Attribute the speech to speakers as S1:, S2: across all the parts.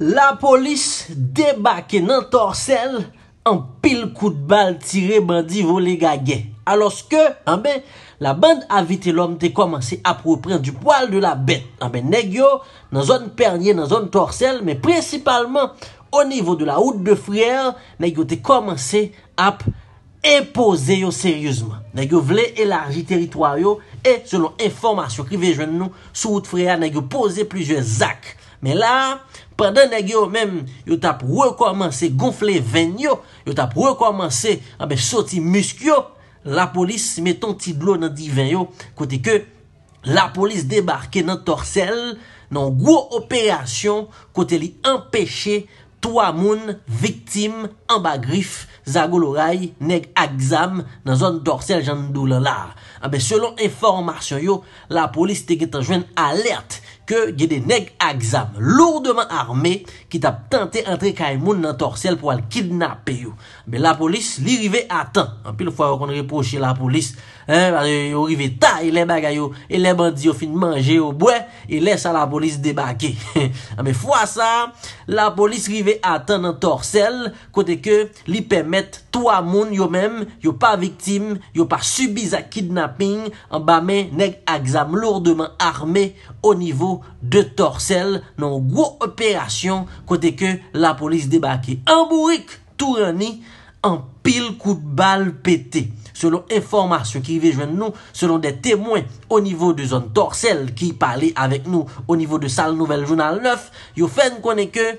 S1: La polis debake nan torsel An pil kout bal tire bandi vo le gage Alos ke, anbe, la band avite lom te komanse apropren du poal de la bet Anbe, negyo nan zon pernye, nan zon torsel Me principalman, o nivou de la hout de fryer Negyo te komanse ap epose yo seryouzman Negyo vle elarji teritoryo E selon informasyon ki vejwen nou Sou hout fryer, negyo pose plizye zak Men la, padan neg yo men, yo tap rekomansi gonfle ven yo, yo tap rekomansi, anbe, soti muskyo, la polis meton tidlo nan di ven yo, kote ke la polis debarke nan torsel, nan gwo operasyon kote li empeshe toa moun, viktim, anbagrif, zagol oray, neg aksam nan zon torsel jan dou la la. Anbe, selon informasyon yo, la polis tegetan jwen alerte Gye de neg akzam Lourdement arme Ki tap tante entre ka e moun nan torsel Po al kidnape yo Be la polis li rive atan An pil fwa wakon repoche la polis Yo rive ta e le bagay yo E le bandi yo fin manje yo Bwe e lesa la polis debake Fwa sa la polis rive atan nan torsel Kote ke li pemet To a moun yo men Yo pa viktim Yo pa subi za kidnapping An ba men neg akzam Lourdement arme O nivou De torsel nan gwo operasyon Kote ke la polis debake An bourik tourani An pil kout bal pete Selon informasyon ki vejwen nou Selon de temwen O nivou de zon torsel Ki pale avek nou O nivou de sal nouvel jounal 9 Yo fen kone ke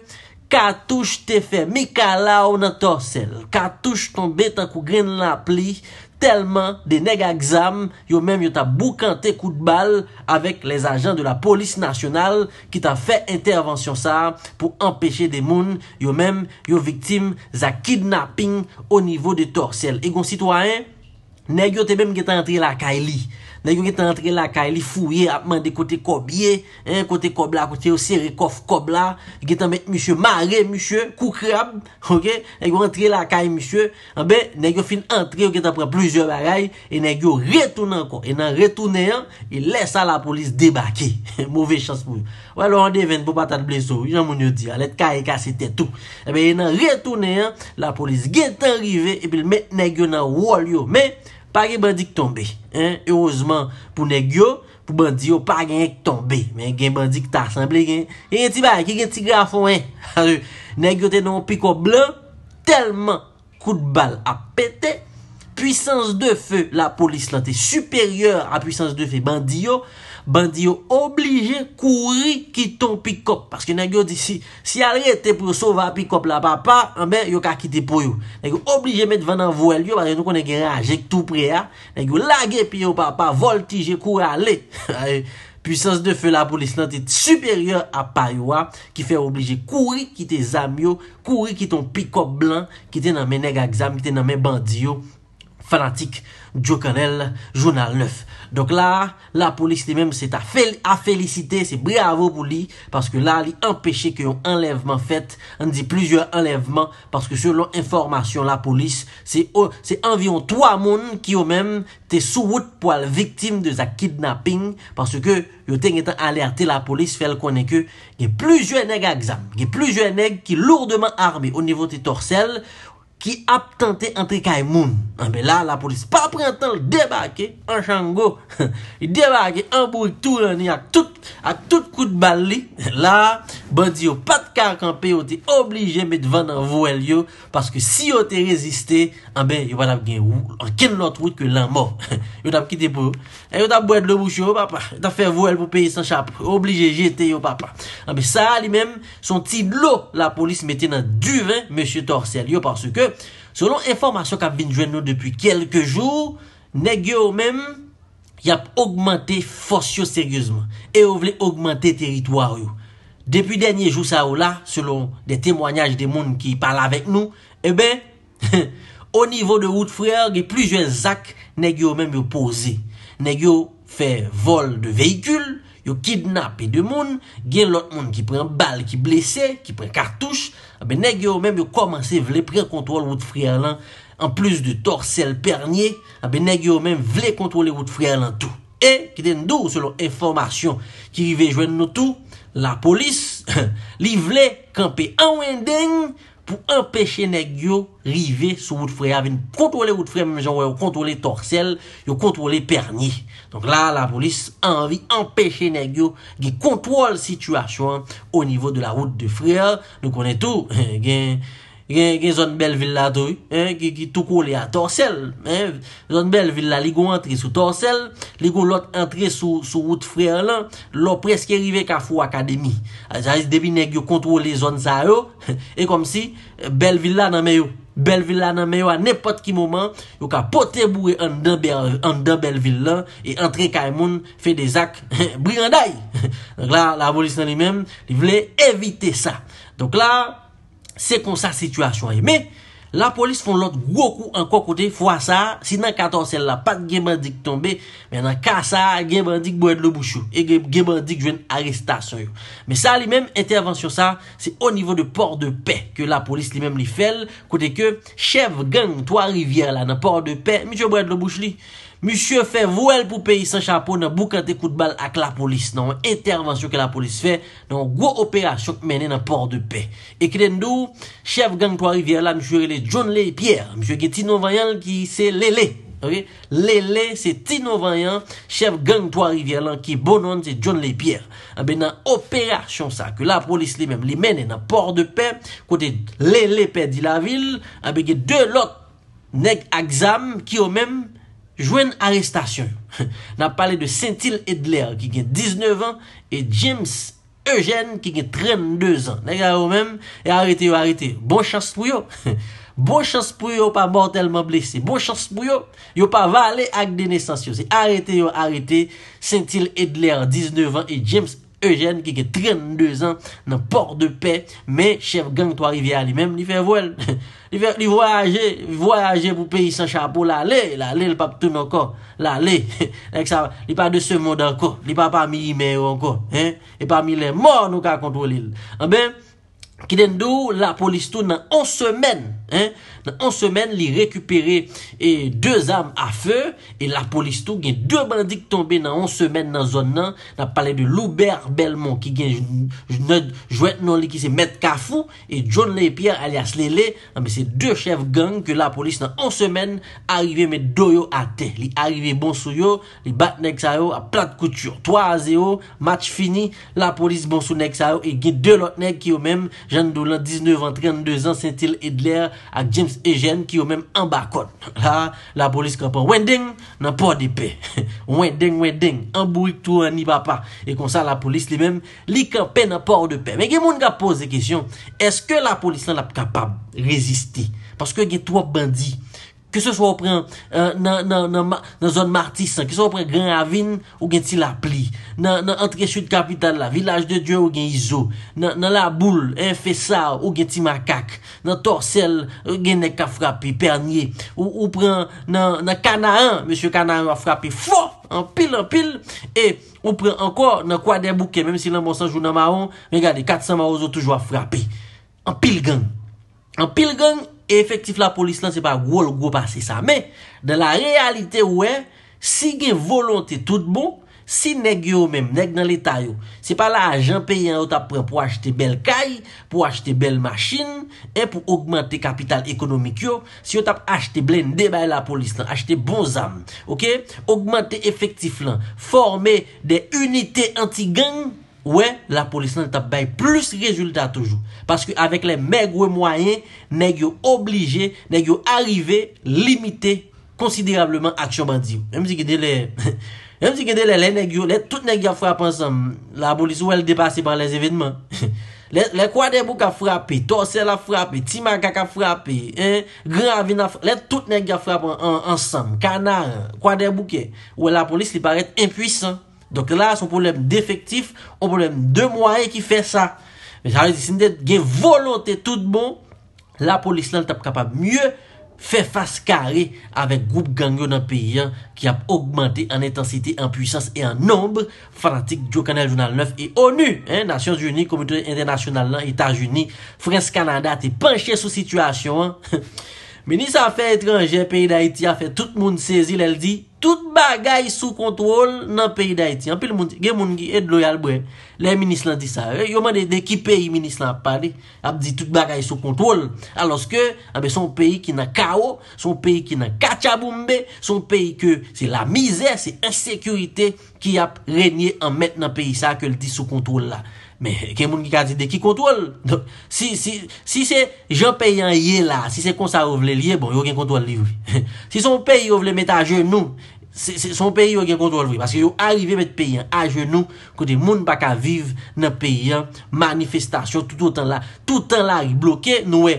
S1: Katouche te fe mikala ou nan torsel Katouche ton beta kou gren la pli Telman de neg a gzam yo men yo ta boukante kout bal avèk les ajan de la polis nasyonal ki ta fè intervensyon sa pou empèche de moun yo men yo viktim za kidnapping o nivou de torsel. Egon sitwaen, neg yo te men geta entri la kaili. Nèk yo get an entre lakay li fouye apman de kote kobye Kote kobla kote yo sere kof kobla Get an met mishyo mare mishyo kou krab Nèk yo entre lakay mishyo Nèk yo fin entre yo get e e an pre plouzyor bagay Nèk yo retounan ko Nèk yo retounan yon Yon lesa la polis debake Mouve chans pou yon Yon an deven pou patat blesou Yon moun yo di alet kare kase tetou e Nèk yo retounan yon La polis get anrive Nèk yo nan wol yo Mè Pa gen bandi ki tombe. Erozman pou negyo, pou bandi yo, pa gen ek tombe. Men gen bandi ki ta asemble, gen gen ti bay, gen gen ti grafo en. Negyo tenon piko blan, telman kout bal apete. Pwisans de fe, la polis lan te superyor a pwisans de fe bandi yo. Bandi yo oblije kouri ki ton pikop. Paske nan gyo di si, si alre te pro sova pikop la papa, anbe eh yo ka kite pou yo. Nan gyo oblije men devan nan voel yo, paske nou konen gen reajek tou pre ya. Nan gyo lage pi yo papa, voltije kouri ale. Pwisans de fe la pou lis nan te superyor a paywa, ki fe oblije kouri ki te zamyo, kouri ki ton pikop blan, ki te nan men neg a gzam, ki te nan men bandi yo. fanatik Joe Connell, jounal 9. Donk la, la polis li menm se ta felicite, se bravo pou li, paske la li empeshe ke yon enlevman fet, an di plizye enlevman, paske selon informasyon la polis, se anvion 3 moun ki yo menm te souwout poal viktim de za kidnapping, paske yo tengetan alerte la polis fel konen ke, gen plizye neg aksam, gen plizye neg ki lourdeman arme o nivou te torsel, ki ap tante antre Kaimoun. Anbe ah, la, la polis pa prentan debake an chango. Debake an pou l'tou lani ak tout kout bali. La, bè di yo pat karkampe yo te oblige me devan nan voel yo paske si yo te reziste anbe yo pat ap gen wou an ken lot wout ke lan mò. Yo tap kite pou. Yo tap bwèd lò bouch yo, papa. Yo tap fè voel pou peyi san chap. Oblige jete yo, papa. Anbe ah, sa li mèm, son ti lò la polis mette nan duvin M. Torsel yo paske selon information qu'a vient nous depuis quelques jours, nèg même y a augmenté force sérieusement et vous voulait augmenter territoire Depuis dernier jour ça là, selon des témoignages des monde qui parlent avec nous, eh ben au niveau de route frère, il y a plusieurs actes nèg même yo posé. fait vol de véhicules, yo kidnap e de moun, gen lot moun ki pren bal ki blese, ki pren kartouche, abe ah neg yo mèm yo komanse vle prekontrol wout fri alan, an plus de torsel pernye, abe ah neg yo mèm vle kontrole wout fri alan tou. E, ki den dou, selon informasyon ki rive joen nou tou, la polis, li vle kampe anwen deng, pour empêcher nèg yo river sur route frère venir contrôler route frère même genre contrôler torsel yo contrôler pernier. donc là la police a envie d'empêcher nèg de contrôler la situation au niveau de la route de frère nous connaissons tout gen zon Belvilla doy, eh, ki toukou li a torsel. Eh, zon Belvilla li goun entri sou torsel, li goun lot entri sou wout frèl lan, lò preske rive ka fwo akademi. A zayis debi nek yo kontrol li zon zayou, e kom si, Belvilla nan meyo, Belvilla nan meyo an epot ki mouman, yo ka pote boure an dan Belvilla, e entri ka emoun, fe de zak, brin an dayi. Donc la, la abolisan li men, li vle evite sa. Donc la, se kon sa situasyon yon. E. Me, la polis fon lot gwo kou an kwa kote, fwa sa, si nan katorsel la, pat gebandik tombe, men nan kasa, gebandik boued lo bouchou, e gebandik jwen arrestasyon yon. Me sa li menm entervansyon sa, se o nivou de port de pe, ke la polis li menm li fel, kote ke, chev geng toa rivyer la nan port de pe, mi chou boued lo bouchou li. Monsye fè vwèl pou peyi san chapo nan boukate kout bal ak la polis nan wè etervansyon ke la polis fè nan wè gwo operasyon menen nan por de pe. Ekren nou, chef gang Toa Riviera la monsye rele John Lepierre. Monsye ke tinovanyan ki se Lele. Lele se tinovanyan, chef gang Toa Riviera ah la ki bonon se John Lepierre. A be nan operasyon sa ke la polis li menen nan por de pe kote Lele pe di la vil. A be ge de lot nek aksam ki yo menen. Jwen arrestasyon, nan pale de Saint-Ile-Edler ki gen 19 an, e James Eugène ki gen 32 an. Nèk a yo men, e arete yo arete. Bon chans pou yo, bon chans pou yo pa mortalman blese. Bon chans pou yo, yo pa vale ak denesansyo. Se arete yo arete, Saint-Ile-Edler 19 an, e James Eugène. Eugène, ki ke 32 an, nan port de paie, men, chef gang Touarivya li men, li fe vwel. Li voyaje pou peyi san chapo la le. La le, li pa ptou nan kon. La le. Ek sa, li pa de se modan kon. Li pa pa mi imè ou an kon. He? Li pa mi le moun ou ka kontou li. An ben... Ki den nou la polis tou nan on semen Nan on semen li rekupere eh, Deux am a fe E la polis tou gen dwe bandik tombe Nan on semen nan zon nan Na pale de Loubert Belmont Ki gen jwet nan li ki se met kafou E John Lepierre alias Lélé Nan ah, mi se dwe chef gang Ke la polis nan on semen Arrive met doyo ate Li arrive bon sou yo Li bat nek sa yo A plat koutur 3-0 Match fini La polis bon sou nek sa yo E gen dwe lot nek ki yo menm Jeanne Doulan, 19 an, 32 an, Saint-Ile-Edler, ak James Ejen, ki yo mèm ambakon. La, la polis kapan. Wendeng nan pa ou de pe. Wendeng, wendeng, anbouy tou anibapa. E kon sa la polis li mèm, li kapan nan pa ou de pe. Mè gen moun ga pose kèsyon, eske la polis lan ap kapab rezisti? Paske gen twop bandi. Kese sou apren euh, nan zon martisan. Kese sou apren gran avin ou gen ti la pli. Nan entreshut kapital la. Vilaj de diyon ou gen izo. Nan la boule, enfesa ou gen ti makak. Nan torsel ou euh, gen nek a frapi. Pernye. Ou apren nan kanaan. Monsiou kanaan ou a frapi. Fof! An pil, an pil. E ou apren anko nan kwa de bouke. Mem si lan monsan jounan maron. Men gade, 400 maron ou toujwa frapi. An pil gang. An pil gang. Efektif la polis lan se pa gwol gwo pa se sa. Me, dan la realite wè, e, si gen volante tout bon, si neg yo menm, neg nan leta yo, se pa la ajan peyen yo tap pran pou achete bel kay, pou achete bel machine, e pou augmente kapital ekonomik yo, si yo tap achete blen debaye la polis lan, achete bon zam, ok, augmente efektif lan, forme de unité anti-gang, Ouè, la polis nan tap bay plus rezultat toujou. Paske avèk lè megwe mwayen, nè gyo oblijè, nè gyo arrivè, limitè, konsidèrableman aksyon bandi. Mèm si gèdè lè, mèm si gèdè lè, lè nè gyo, lè tout nè gyo frap ansam, la polis ouè lè depase ban lè zèvenman. Lè kwa dè bou kwa frapè, torsel a frapè, timaka kwa frapè, lè tout nè gyo frap ansam, kanar, kwa dè bou kè, ouè la polis li paret impwisan. Donk la, son poulem defektif, ou poulem demoye ki fe sa. Men jan le disin det, gen volante tout bon, la polis lan tap kapab mye fe fase kare avek goup gangyo nan peyen ki ap augmente an intensite, an puissance, e an nombre fanatik Djo Kanel Jounal 9 e ONU. Nations Unis, Komite Internationale, Etat Unis, France, Kanada, te penche sou situasyon an. Minis a fe etre anje, peyi da iti a fe tout moun sezil, el di tout bagay sou kontrol nan peyi da iti. An pil moun, gen moun gi edlo yal bre, le minis lan di sa, yo man de ki peyi minis lan pa di, ap di tout bagay sou kontrol. Alos ke, anbe son peyi ki nan kao, son peyi ki nan kachaboumbe, son peyi ke se la mizer, se insekurite ki ap renyen an met nan peyi sa ke el di sou kontrol la. Men, ke moun ki kazi de ki kontrol. Si se jan peyen ye la, si se kon sa ou vle liye, bon, yo gen kontrol liyo. Si son peyi ou vle mette a jenou, son peyi ou gen kontrol liyo. Paske yo arive mette peyen a jenou, kote moun baka vive nan peyen, manifestasyon tout an la. Tout an la yi bloke, nou e,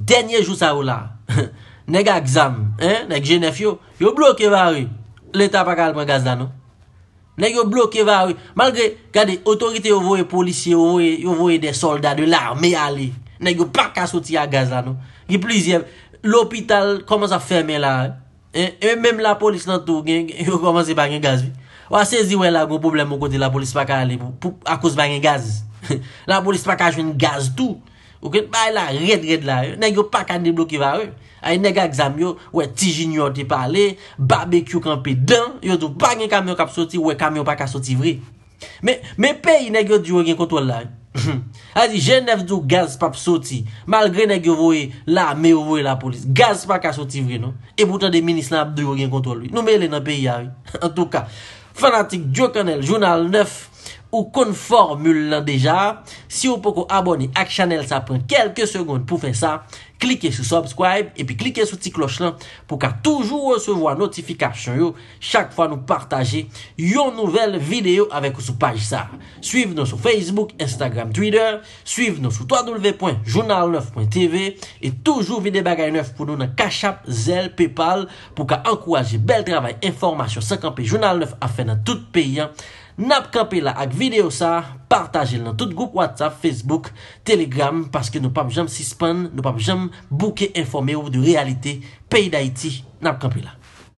S1: denye jou sa ou oh la. Nega exam, nèk jenèf yo, yo bloke va yi, leta pa kalp an gazda nou. Ne yo bloke va ou, malgre, gade, otorite yo vouye polisye, yo vouye, yo vouye de soldade non. ou la, me ale. Ne yo pak asoti a gaz la nou. Ge plizyev, l'opital komanza ferme la. E menm la polis nan tou gen, yo komanze bagen gaz vi. Ou ase ziwen la goun problem mou konti la polis pak ale pou, akous bagen gaz. La polis pak a jwen gaz tou. Ou kwen pa e la red-red la yo, negyo pa ka ne bloke va yo. Ay nega egzamyo, we tijin yo te pale, barbecue kan pe den, yo do pa gen kamyon kap soti, we kamyon pa ka soti vre. Me peyi negyo diyo gen kontrol la yo. Azi, jen nef do gaz pap soti, malgre negyo vore la, me vore la polis. Gaz pa ka soti vre no, e boutan de minis la, diyo gen kontrol lui. Nou me le nan peyi ya yo. En touka, fanatik, diyo kanel, jounal nef. Ou kon formule lan deja. Si ou pou kon abone ak chanel sa pran kelke segonde pou fe sa. Klike sou subscribe. E pi klike sou ti kloche lan. Po ka toujou recevo a notifikasyon yo. Chak fwa nou partaje yon nouvel video avek sou page sa. Suiv nou sou Facebook, Instagram, Twitter. Suiv nou sou www.journal9.tv. E toujou vide bagay nouf pou nou nan kachap, zel, paypal. Po ka ankouwaje bel travay informasyon 50p Journal 9 a fe nan tout peyi an. Nap kapela ak video sa, partajel nan tout goup WhatsApp, Facebook, Telegram, paske nou pap jam sispan, nou pap jam bouke informe ou de realite peyi da iti. Nap kapela.